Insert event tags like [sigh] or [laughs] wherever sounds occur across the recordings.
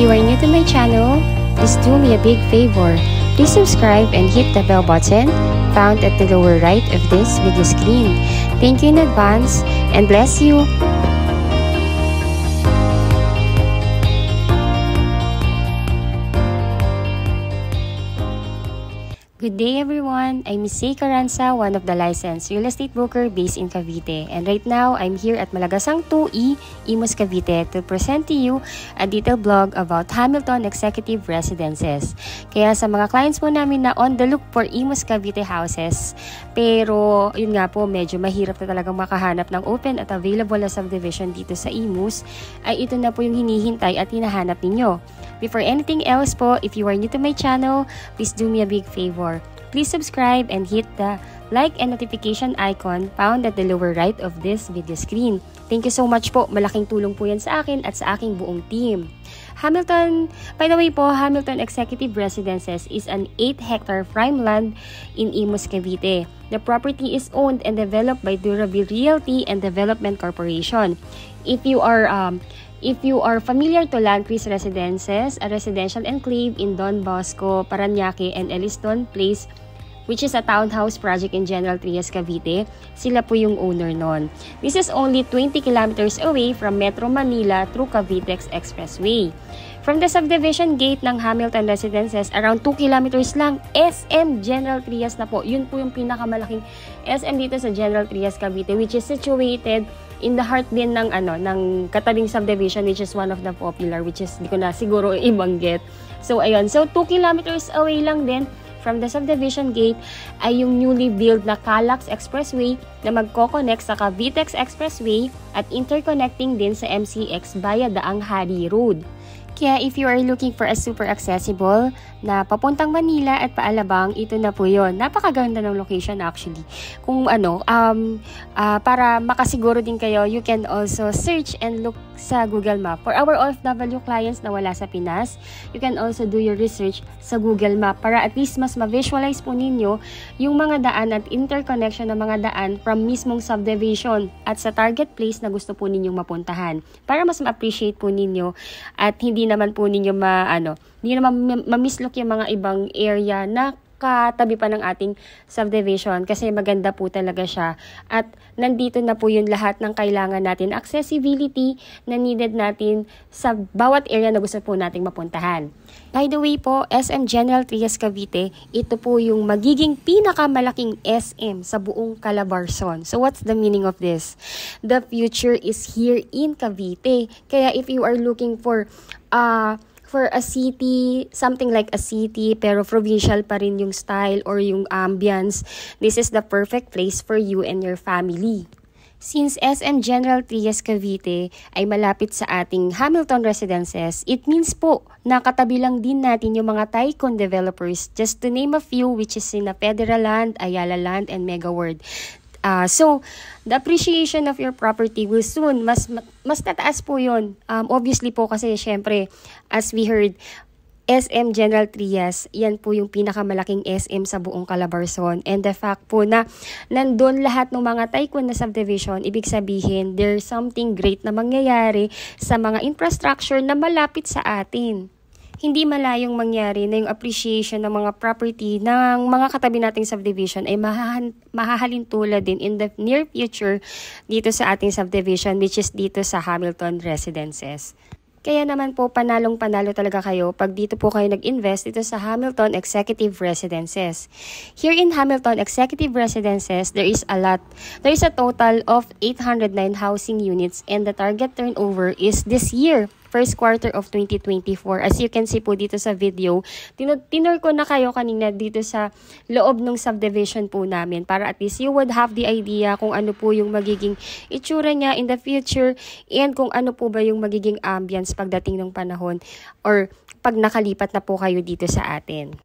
you are new to my channel, please do me a big favor. Please subscribe and hit the bell button found at the lower right of this video screen. Thank you in advance and bless you! day everyone! I'm C. Caranza, one of the licensed real estate broker based in Cavite. And right now, I'm here at Malagasang 2E, Imus Cavite to present to you a detailed blog about Hamilton Executive Residences. Kaya sa mga clients po namin na on the look for Imus Cavite houses, pero, yun nga po, medyo mahirap na talagang makahanap ng open at available na subdivision dito sa Imus, ay ito na po yung hinihintay at hinahanap ninyo. Before anything else po, if you are new to my channel, please do me a big favor. Please subscribe and hit the like and notification icon found at the lower right of this video screen. Thank you so much po. Malaking tulong po yan sa akin at sa aking buong team. Hamilton, by the way po, Hamilton Executive Residences is an 8-hectare prime land in Imus, Cavite. The property is owned and developed by Durabil Realty and Development Corporation. If you are um, if you are familiar to Landcrease Residences, a residential enclave in Don Bosco, Paranaque, and Elliston Place, which is a townhouse project in General Trias, Cavite. Sila po yung owner nun. This is only 20 kilometers away from Metro Manila through Cavitex Expressway. From the subdivision gate ng Hamilton Residences, around 2 kilometers lang, SM General Trias na po. Yun po yung pinakamalaking SM dito sa General Trias, Cavite, which is situated in the heart din ng ano ng Kataling subdivision which is one of the popular which is di ko na siguro [laughs] ibanggit. So ayun, so 2 kilometers away lang din from the subdivision gate ay yung newly built na Calax Expressway na magkoconnect sa Cavitex Expressway at interconnecting din sa MCX via Daang Hari Road. Kaya if you are looking for a super accessible, na papuntang Manila at paalabang, ito na po yon. Napakaganda ng location actually. Kung ano, um, uh, para makasiguro din kayo, you can also search and look sa Google Map. For our OFW clients na wala sa Pinas, you can also do your research sa Google Map para at least mas ma-visualize po ninyo yung mga daan at interconnection ng mga daan from mismong subdivision at sa target place na gusto po ninyong mapuntahan para mas ma-appreciate po ninyo at hindi naman po ninyo ma, ano, hindi na mamislook yung mga ibang area na katabi pa ng ating subdivision kasi maganda po talaga siya. At nandito na po yun lahat ng kailangan natin. Accessibility na needed natin sa bawat area na gusto po nating mapuntahan. By the way po, SM General Trias Cavite, ito po yung magiging pinakamalaking SM sa buong Calabarzon. So what's the meaning of this? The future is here in Cavite. Kaya if you are looking for uh, for a city, something like a city pero provincial pa rin yung style or yung ambience, this is the perfect place for you and your family. Since SM General Trias Cavite ay malapit sa ating Hamilton Residences, it means po nakatabilang din natin yung mga Tycoon developers just to name a few which is in a Federal Land, Ayala Land, and Megaworld. Uh, so, the appreciation of your property will soon, mas, mas tataas po yun. Um, obviously po kasi, syempre, as we heard, SM General Trias, yan po yung pinakamalaking SM sa buong Calabarzon. And the fact po na nandun lahat ng mga tycoon na subdivision, ibig sabihin, there's something great na mangyayari sa mga infrastructure na malapit sa atin hindi malayong mangyari na yung appreciation ng mga property ng mga katabi nating subdivision ay mahahan, mahahalin tulad din in the near future dito sa ating subdivision which is dito sa Hamilton Residences. Kaya naman po panalong panalo talaga kayo pag dito po kayo nag-invest dito sa Hamilton Executive Residences. Here in Hamilton Executive Residences, there is a lot. There is a total of 809 housing units and the target turnover is this year first quarter of 2024. As you can see po dito sa video, tin tinor ko na kayo kanina dito sa loob ng subdivision po namin para at least you would have the idea kung ano po yung magiging itsura niya in the future and kung ano po ba yung magiging ambience pagdating ng panahon or pag nakalipat na po kayo dito sa atin.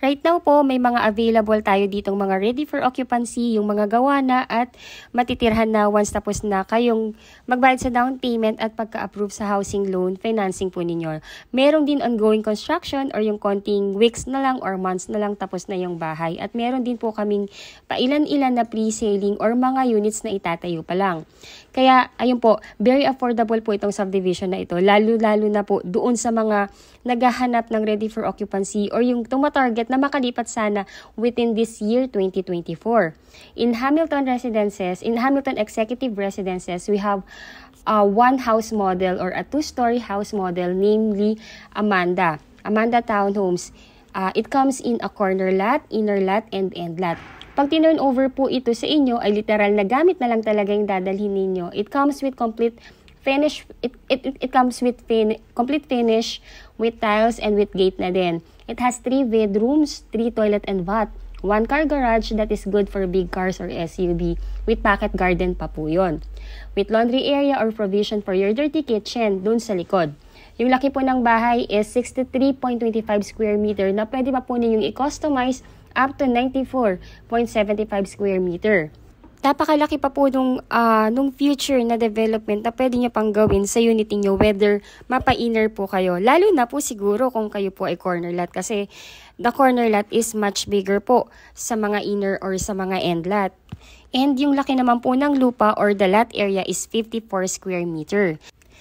Right now po, may mga available tayo ditong mga ready for occupancy, yung mga gawa na at matitirhan na once tapos na kayong magbayad sa down payment at pagka-approve sa housing loan financing po ninyo. Meron din ongoing construction or yung konting weeks na lang or months na lang tapos na yung bahay. At meron din po kaming pailan-ilan na pre-selling or mga units na itatayo pa lang. Kaya, ayun po, very affordable po itong subdivision na ito. Lalo-lalo na po doon sa mga naghahanap ng ready for occupancy or yung tumatarget na makalipat sana within this year 2024. In Hamilton residences, in Hamilton executive residences, we have a uh, one house model or a two-story house model, namely Amanda. Amanda Townhomes. Uh, it comes in a corner lot, inner lot, and end lot. Pag tinurn over po ito sa inyo ay literal na gamit na lang talaga yung dadalhin ninyo. It comes with complete finish, it, it, it comes with fin complete finish with tiles and with gate na din. It has three bedrooms, three toilet and bath, one car garage that is good for big cars or SUV with pocket garden pa po yun. With laundry area or provision for your dirty kitchen dun sa likod. Yung laki po ng bahay is 63.25 square meter na pwede pa po ninyong i-customize up to 94.75 square meter napakalaki pa po nung, uh, nung future na development na pwede nyo pang gawin sa unity nyo whether mapa-inner po kayo. Lalo na po siguro kung kayo po ay corner lot kasi the corner lot is much bigger po sa mga inner or sa mga end lot. And yung laki naman po ng lupa or the lot area is 54 square meter.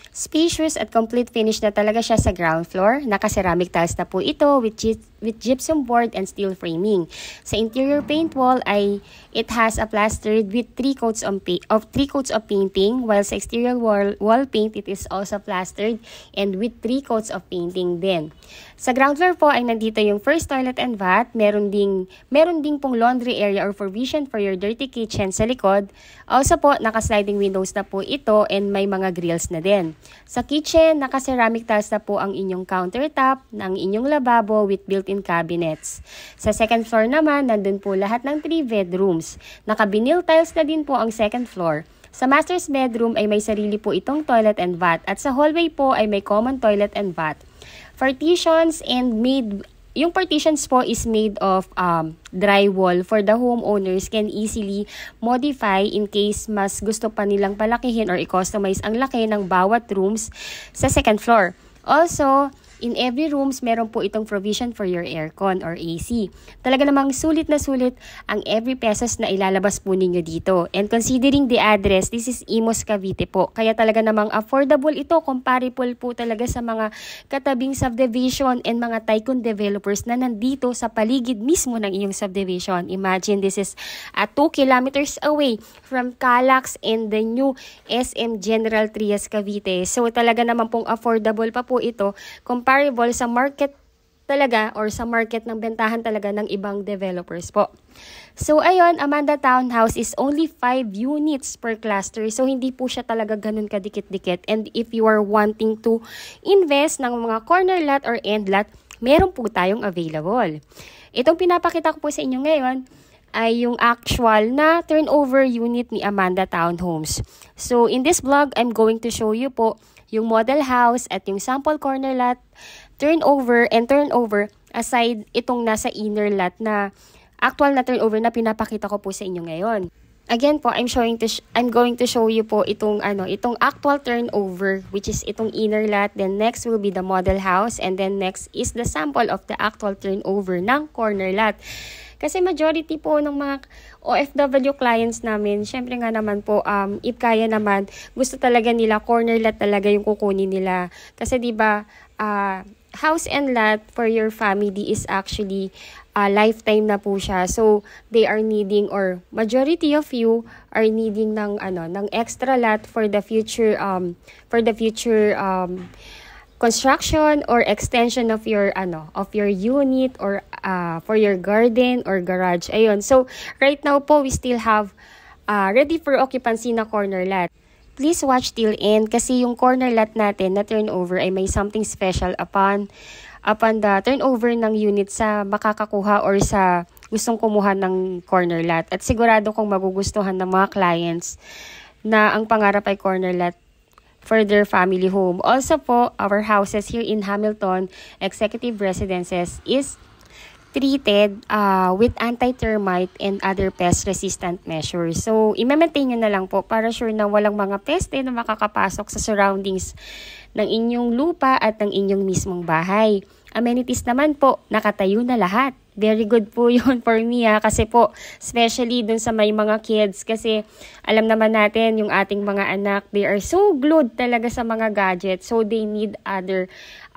Spacious at complete finish na talaga siya sa ground floor. Naka-ceramic tiles na po ito with, gy with gypsum board and steel framing. Sa interior paint wall ay it has a plastered with three coats on of three coats of painting while sa exterior wall, wall paint it is also plastered and with three coats of painting din. Sa ground floor po ay nandito yung first toilet and bath. Meron ding, meron ding pong laundry area or provision for your dirty kitchen sa likod. Also po, naka-sliding windows na po ito and may mga grills na din. Sa kitchen, naka-ceramic tiles na po ang inyong countertop, ng inyong lababo with built-in cabinets. Sa second floor naman, nandun po lahat ng 3 bedrooms. Naka-vinyl tiles na din po ang second floor. Sa master's bedroom ay may sarili po itong toilet and bath at sa hallway po ay may common toilet and bath partitions and made yung partitions po is made of um, drywall for the homeowners can easily modify in case mas gusto pa nilang palakihin or i-customize ang laki ng bawat rooms sa second floor. Also, In every rooms, meron po itong provision for your aircon or AC. Talaga namang sulit na sulit ang every pesos na ilalabas po ninyo dito. And considering the address, this is Imus Cavite po. Kaya talaga namang affordable ito, comparable po talaga sa mga katabing subdivision and mga tycoon developers na nandito sa paligid mismo ng inyong subdivision. Imagine this is at uh, 2 kilometers away from Calax and the new SM General Trias Cavite. So talaga naman pong affordable pa po ito compared comparable sa market talaga or sa market ng bentahan talaga ng ibang developers po. So ayun, Amanda Townhouse is only 5 units per cluster. So hindi po siya talaga ganun kadikit-dikit. And if you are wanting to invest ng mga corner lot or end lot, meron po tayong available. Itong pinapakita ko po sa inyo ngayon, ay yung actual na turnover unit ni Amanda Townhomes. So, in this vlog, I'm going to show you po yung model house at yung sample corner lot, turnover and turnover aside itong nasa inner lot na actual na turnover na pinapakita ko po sa inyo ngayon. Again po, I'm showing to sh I'm going to show you po itong ano, itong actual turnover which is itong inner lot, then next will be the model house and then next is the sample of the actual turnover ng corner lot. Kasi majority po ng mga OFW clients namin, syempre nga naman po, um, if kaya naman, gusto talaga nila, corner lot talaga yung kukunin nila. Kasi di ba uh, house and lot for your family is actually uh, lifetime na po siya. So, they are needing or majority of you are needing ng ano, ng extra lot for the future um for the future um construction or extension of your ano of your unit or uh, for your garden or garage ayon so right now po we still have uh, ready for occupancy na corner lot please watch till end kasi yung corner lot natin na turnover ay may something special upon upon the turnover ng unit sa makakakuha or sa gustong kumuha ng corner lot at sigurado kong magugustuhan ng mga clients na ang pangarap ay corner lot for their family home. Also po, our houses here in Hamilton, executive residences, is treated uh, with anti-termite and other pest-resistant measures. So, i-maintain nyo na lang po para sure na walang mga peste na makakapasok sa surroundings ng inyong lupa at ng inyong mismong bahay. Amenities naman po, nakatayo na lahat very good po [laughs] yun for me ha. Ah. Kasi po, especially dun sa may mga kids. Kasi alam naman natin yung ating mga anak, they are so glued talaga sa mga gadgets. So they need other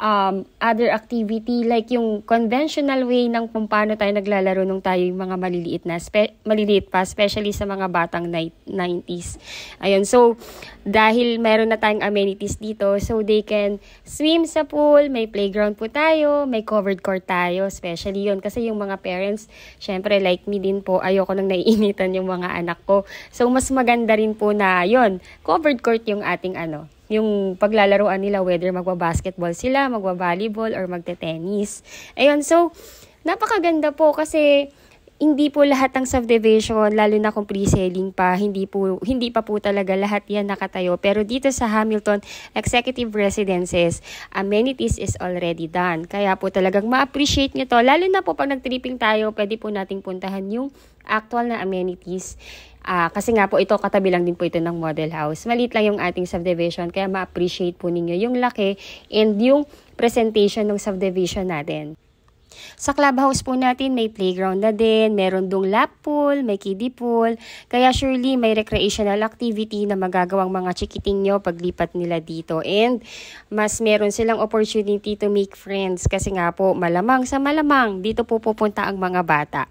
um, other activity like yung conventional way ng kung paano tayo naglalaro nung tayo yung mga maliliit na spe- maliliit pa especially sa mga batang 90s. Ayun. So dahil meron na tayong amenities dito so they can swim sa pool, may playground po tayo, may covered court tayo, especially yun kasi yung mga parents, syempre like me din po, ayoko nang naiinitan yung mga anak ko. So mas maganda rin po na yun, covered court yung ating ano, yung paglalaruan nila whether magba-basketball sila, magba-volleyball or magte-tennis. Ayun, so napakaganda po kasi hindi po lahat ng subdivision, lalo na kung pre-selling pa, hindi po hindi pa po talaga lahat 'yan nakatayo. Pero dito sa Hamilton Executive Residences, amenities is already done. Kaya po talagang ma-appreciate niyo 'to. Lalo na po pag nag-tripping tayo, pwede po nating puntahan yung actual na amenities Uh, kasi nga po ito, katabi lang din po ito ng model house. Maliit lang yung ating subdivision, kaya ma-appreciate po ninyo yung laki and yung presentation ng subdivision natin. Sa clubhouse po natin, may playground na din, meron dong lap pool, may kiddie pool. Kaya surely may recreational activity na magagawang mga chikiting nyo paglipat nila dito. And mas meron silang opportunity to make friends kasi nga po malamang sa malamang dito po pupunta ang mga bata.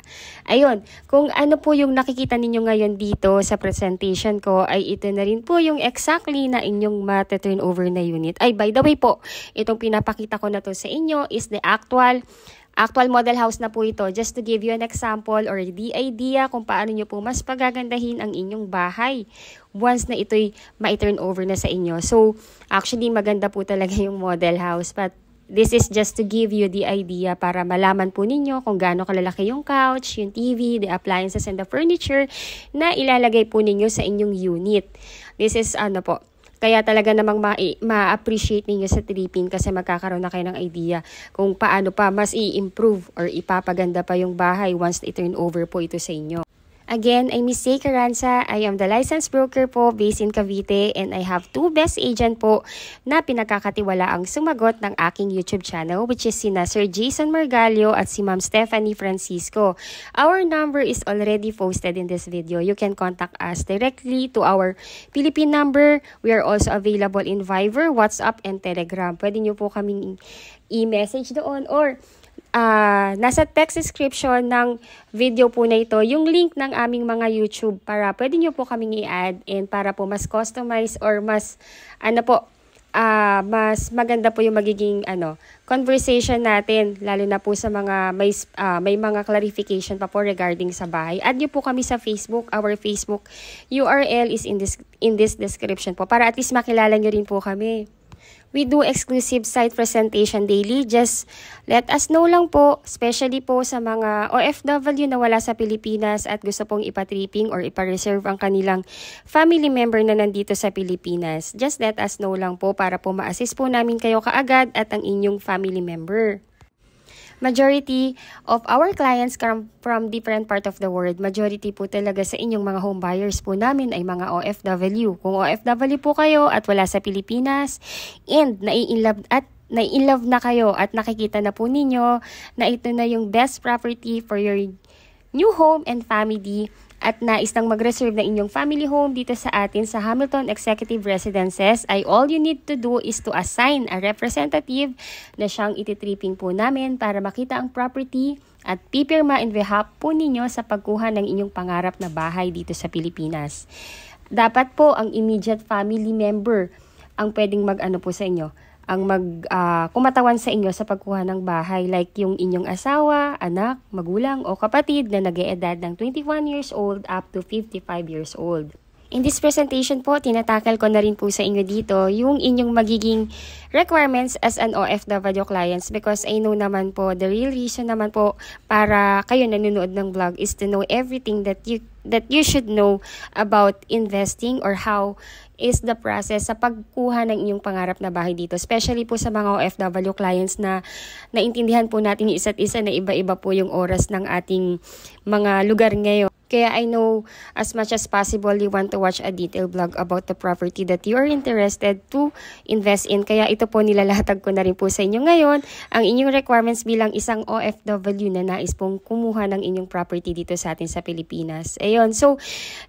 Ayun, kung ano po yung nakikita ninyo ngayon dito sa presentation ko ay ito na rin po yung exactly na inyong mata-turn over na unit. Ay, by the way po, itong pinapakita ko na to sa inyo is the actual Actual model house na po ito just to give you an example or the idea kung paano nyo po mas pagagandahin ang inyong bahay once na ito'y ma-turn over na sa inyo. So, actually maganda po talaga yung model house but This is just to give you the idea para malaman po ninyo kung gaano kalalaki yung couch, yung TV, the appliances, and the furniture na ilalagay po ninyo sa inyong unit. This is ano po, kaya talaga namang ma-appreciate ma ninyo sa tripping kasi magkakaroon na kayo ng idea kung paano pa mas i-improve or ipapaganda pa yung bahay once i-turn over po ito sa inyo. Again, I'm Miss Say Caranza. I am the licensed broker po based in Cavite and I have two best agent po na pinagkakatiwala ang sumagot ng aking YouTube channel which is sina Sir Jason Margalio at si Ma'am Stephanie Francisco. Our number is already posted in this video. You can contact us directly to our Philippine number. We are also available in Viber, WhatsApp, and Telegram. Pwede nyo po kaming i-message doon or uh, nasa text description ng video po na ito yung link ng aming mga YouTube para pwede nyo po kaming i-add and para po mas customize or mas ano po uh, mas maganda po yung magiging ano conversation natin lalo na po sa mga may uh, may mga clarification pa po regarding sa bahay. Add nyo po kami sa Facebook. Our Facebook URL is in this in this description po para at least makilala niyo rin po kami we do exclusive site presentation daily. Just let us know lang po, especially po sa mga OFW na wala sa Pilipinas at gusto pong ipatripping or ipareserve ang kanilang family member na nandito sa Pilipinas. Just let us know lang po para po ma-assist po namin kayo kaagad at ang inyong family member majority of our clients from, from different part of the world. Majority po talaga sa inyong mga home buyers po namin ay mga OFW. Kung OFW po kayo at wala sa Pilipinas and nai naiinlove at na in love na kayo at nakikita na po ninyo na ito na yung best property for your new home and family at nais nang mag-reserve na inyong family home dito sa atin sa Hamilton Executive Residences ay all you need to do is to assign a representative na siyang ititriping po namin para makita ang property at pipirma in behalf po ninyo sa pagkuha ng inyong pangarap na bahay dito sa Pilipinas. Dapat po ang immediate family member ang pwedeng mag-ano po sa inyo, ang mag uh, kumatawan sa inyo sa pagkuha ng bahay like yung inyong asawa, anak, magulang o kapatid na nag-eedad ng 21 years old up to 55 years old. In this presentation po, tinatakal ko na rin po sa inyo dito yung inyong magiging requirements as an OFW clients because I know naman po, the real reason naman po para kayo nanonood ng vlog is to know everything that you that you should know about investing or how is the process sa pagkuha ng inyong pangarap na bahay dito. Especially po sa mga OFW clients na naintindihan po natin yung isa't isa na iba-iba po yung oras ng ating mga lugar ngayon. Kaya I know as much as possible you want to watch a detailed vlog about the property that you are interested to invest in. Kaya ito po nilalatag ko na rin po sa inyo ngayon ang inyong requirements bilang isang OFW na nais pong kumuha ng inyong property dito sa atin sa Pilipinas. Ayun. So,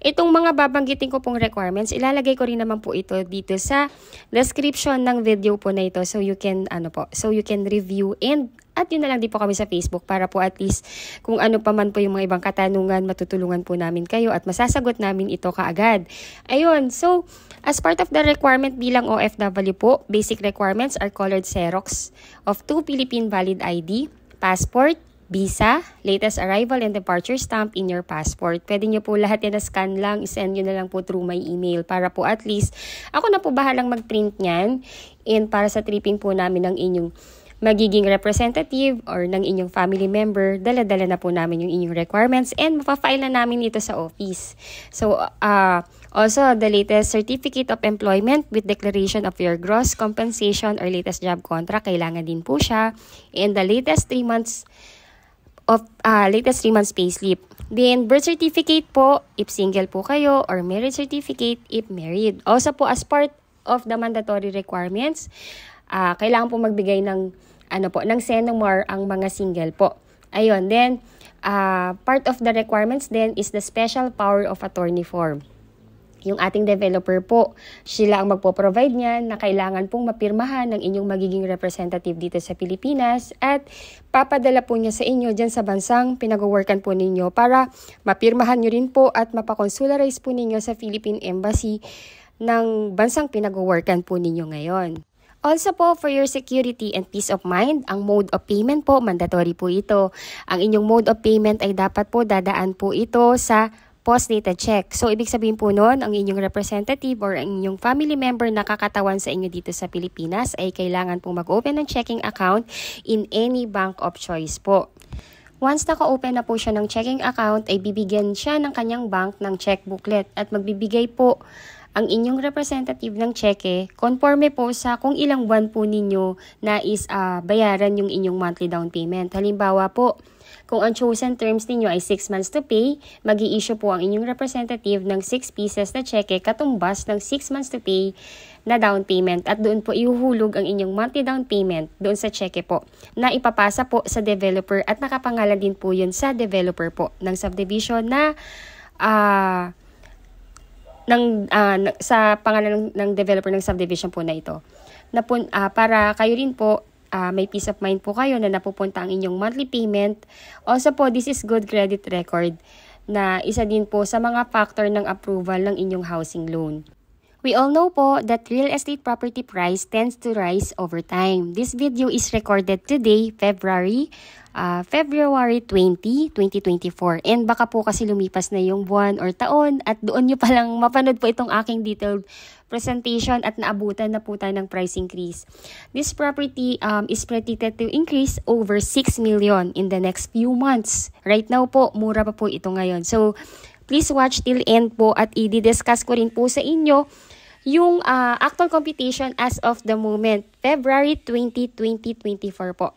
itong mga babanggitin ko pong requirements, ilalagay ko rin naman po ito dito sa description ng video po na ito so you can ano po, so you can review and at yun na lang din po kami sa Facebook para po at least kung ano pa man po yung mga ibang katanungan, matutulungan po namin kayo at masasagot namin ito kaagad. Ayun, so as part of the requirement bilang OFW po, basic requirements are colored Xerox of two Philippine valid ID, passport, visa, latest arrival and departure stamp in your passport. Pwede nyo po lahat yan na-scan lang, isend nyo na lang po through my email para po at least ako na po bahalang mag-print niyan and para sa tripping po namin ng inyong magiging representative or ng inyong family member, dala-dala na po namin yung inyong requirements and mapafile na namin ito sa office. So, uh, also, the latest certificate of employment with declaration of your gross compensation or latest job contract, kailangan din po siya. And the latest 3 months of uh, latest 3 months payslip. Then, birth certificate po, if single po kayo, or marriage certificate, if married. Also po, as part of the mandatory requirements, uh, kailangan po magbigay ng ano po, ng Senomar ang mga single po. Ayun, then, uh, part of the requirements then is the special power of attorney form yung ating developer po, sila ang magpo-provide niyan na kailangan pong mapirmahan ng inyong magiging representative dito sa Pilipinas at papadala po niya sa inyo dyan sa bansang pinag-workan po ninyo para mapirmahan niyo rin po at mapakonsularize po ninyo sa Philippine Embassy ng bansang pinag-workan po ninyo ngayon. Also po, for your security and peace of mind, ang mode of payment po, mandatory po ito. Ang inyong mode of payment ay dapat po dadaan po ito sa post data check. So, ibig sabihin po noon, ang inyong representative or ang inyong family member na kakatawan sa inyo dito sa Pilipinas ay kailangan pong mag-open ng checking account in any bank of choice po. Once naka-open na po siya ng checking account, ay bibigyan siya ng kanyang bank ng check booklet at magbibigay po ang inyong representative ng cheque konforme po sa kung ilang buwan po ninyo nais uh, ah, bayaran yung inyong monthly down payment. Halimbawa po, kung ang chosen terms ninyo ay 6 months to pay, mag issue po ang inyong representative ng 6 pieces na cheque katumbas ng 6 months to pay na down payment at doon po ihuhulog ang inyong monthly down payment doon sa cheque po na ipapasa po sa developer at nakapangalan din po yun sa developer po ng subdivision na uh, ng uh, sa pangalan ng, ng developer ng subdivision po na ito. Na po, uh, ah, para kayo rin po uh, may peace of mind po kayo na napupunta ang inyong monthly payment. Also po, this is good credit record na isa din po sa mga factor ng approval ng inyong housing loan. We all know po that real estate property price tends to rise over time. This video is recorded today, February, uh, February 20, 2024. And baka po kasi lumipas na yung buwan or taon at doon nyo palang mapanood po itong aking detailed presentation at naabutan na po tayo ng price increase. This property um, is predicted to increase over 6 million in the next few months. Right now po, mura pa po ito ngayon. So, please watch till end po at i-discuss ko rin po sa inyo yung uh, actual competition as of the moment, February 20, 2024 po.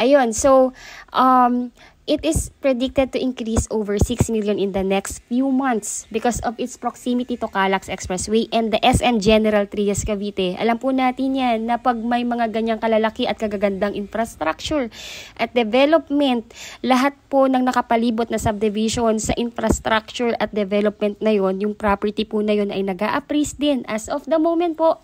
Ayun, so um, It is predicted to increase over 6 million in the next few months because of its proximity to Calax Expressway and the SM General Trias Cavite. Alam po natin yan na pag may mga ganyang kalalaki at kagagandang infrastructure at development, lahat po ng nakapalibot na subdivision sa infrastructure at development na yon, yung property po na yon ay nag a din as of the moment po.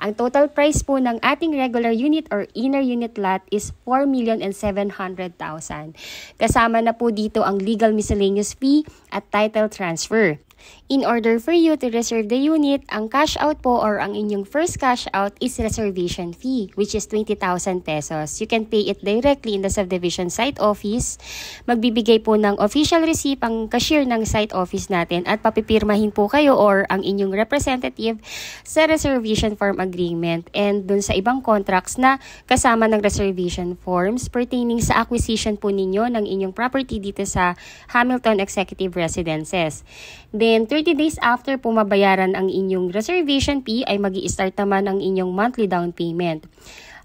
Ang total price po ng ating regular unit or inner unit lot is 4,700,000. Kasama na po dito ang legal miscellaneous fee at title transfer. In order for you to reserve the unit, ang cash out po or ang inyong first cash out is reservation fee which is 20,000 pesos. You can pay it directly in the subdivision site office. Magbibigay po ng official receipt ang cashier ng site office natin at papipirmahin po kayo or ang inyong representative sa reservation form agreement and dun sa ibang contracts na kasama ng reservation forms pertaining sa acquisition po ninyo ng inyong property dito sa Hamilton Executive Residences. Then, And 30 days after po mabayaran ang inyong reservation fee ay mag start naman ang inyong monthly down payment.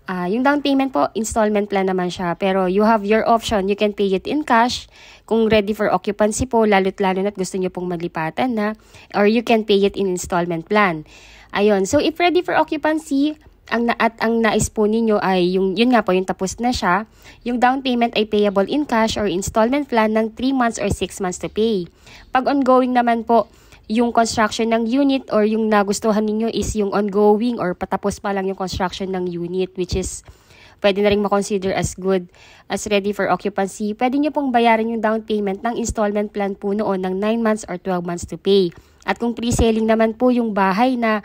Uh, yung down payment po, installment plan naman siya. Pero you have your option. You can pay it in cash kung ready for occupancy po, lalo't lalo na't gusto niyo pong malipatan na. Or you can pay it in installment plan. Ayun. So, if ready for occupancy, ang na, at ang nais po ninyo ay yung yun nga po yung tapos na siya, yung down payment ay payable in cash or installment plan ng 3 months or 6 months to pay. Pag ongoing naman po, yung construction ng unit or yung nagustuhan ninyo is yung ongoing or patapos pa lang yung construction ng unit which is pwede na rin makonsider as good as ready for occupancy. Pwede nyo pong bayaran yung down payment ng installment plan po noon ng 9 months or 12 months to pay. At kung pre-selling naman po yung bahay na,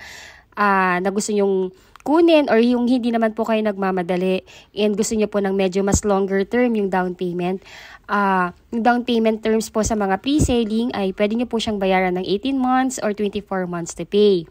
uh, na gusto nyong kunin or yung hindi naman po kayo nagmamadali and gusto niyo po ng medyo mas longer term yung down payment, uh, yung down payment terms po sa mga pre-selling ay pwede niyo po siyang bayaran ng 18 months or 24 months to pay.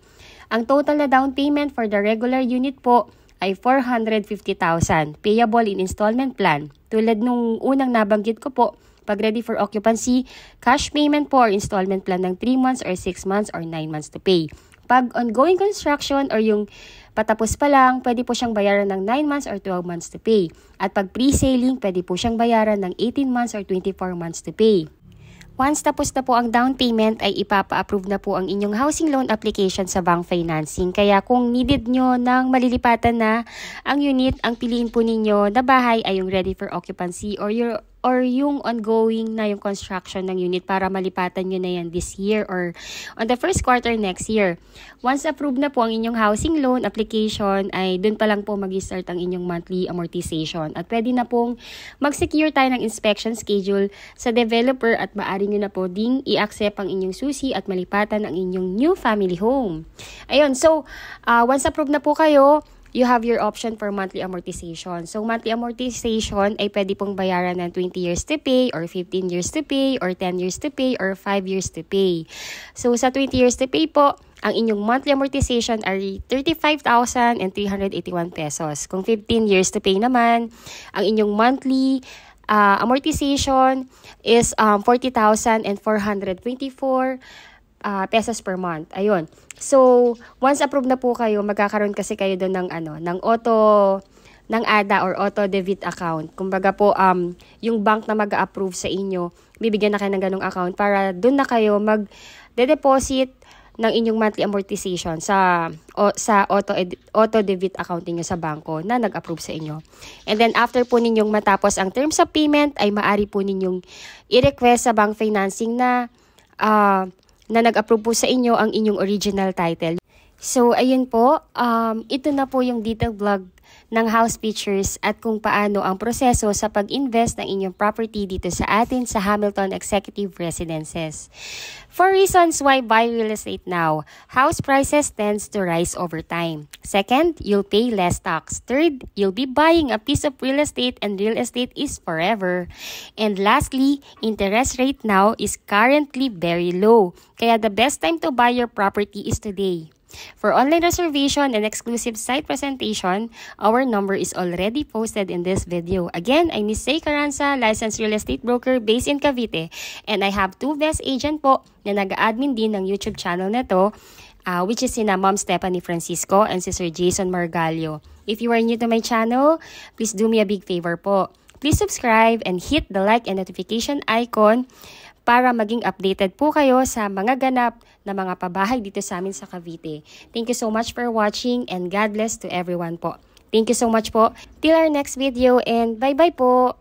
Ang total na down payment for the regular unit po ay 450,000 payable in installment plan. Tulad nung unang nabanggit ko po, pag ready for occupancy, cash payment po or installment plan ng 3 months or 6 months or 9 months to pay. Pag ongoing construction or yung Patapos pa lang, pwede po siyang bayaran ng 9 months or 12 months to pay. At pag pre-selling, pwede po siyang bayaran ng 18 months or 24 months to pay. Once tapos na po ang down payment ay ipapa-approve na po ang inyong housing loan application sa bank financing. Kaya kung needed nyo ng malilipatan na ang unit, ang piliin po ninyo na bahay ay yung ready for occupancy or your or yung ongoing na yung construction ng unit para malipatan nyo na yan this year or on the first quarter next year. Once approved na po ang inyong housing loan application, ay dun pa lang po mag-start ang inyong monthly amortization. At pwede na pong mag-secure tayo ng inspection schedule sa developer at maaari nyo na po ding i-accept ang inyong susi at malipatan ang inyong new family home. Ayun, so uh, once approved na po kayo, you have your option for monthly amortization. So, monthly amortization ay pwede pong bayaran ng 20 years to pay or 15 years to pay or 10 years to pay or 5 years to pay. So, sa 20 years to pay po, ang inyong monthly amortization ay 35,381 pesos. Kung 15 years to pay naman, ang inyong monthly uh, amortization is um, 40,424 uh, pesos per month. Ayun. So, once approved na po kayo, magkakaroon kasi kayo doon ng ano, ng auto ng ADA or auto debit account. Kumbaga po, um, yung bank na mag-approve sa inyo, bibigyan na kayo ng ganung account para doon na kayo mag-deposit ng inyong monthly amortization sa o, sa auto auto debit account niyo sa bangko na nag-approve sa inyo. And then after po ninyong matapos ang terms of payment ay maari po ninyong i-request sa bank financing na uh, na nag-approve po sa inyo ang inyong original title. So, ayun po, um, ito na po yung detailed vlog ng house features at kung paano ang proseso sa pag-invest ng inyong property dito sa atin sa Hamilton Executive Residences. Four reasons why buy real estate now. House prices tends to rise over time. Second, you'll pay less tax. Third, you'll be buying a piece of real estate and real estate is forever. And lastly, interest rate now is currently very low. Kaya the best time to buy your property is today. For online reservation and exclusive site presentation, our number is already posted in this video. Again, I'm Miss Say Caranza, licensed real estate broker based in Cavite. And I have two best agent po na nag-admin din ng YouTube channel na to, uh, which is sina Ma'am Stephanie Francisco and si Sir Jason Margalio. If you are new to my channel, please do me a big favor po. Please subscribe and hit the like and notification icon para maging updated po kayo sa mga ganap na mga pabahay dito sa amin sa Cavite. Thank you so much for watching and God bless to everyone po. Thank you so much po. Till our next video and bye-bye po!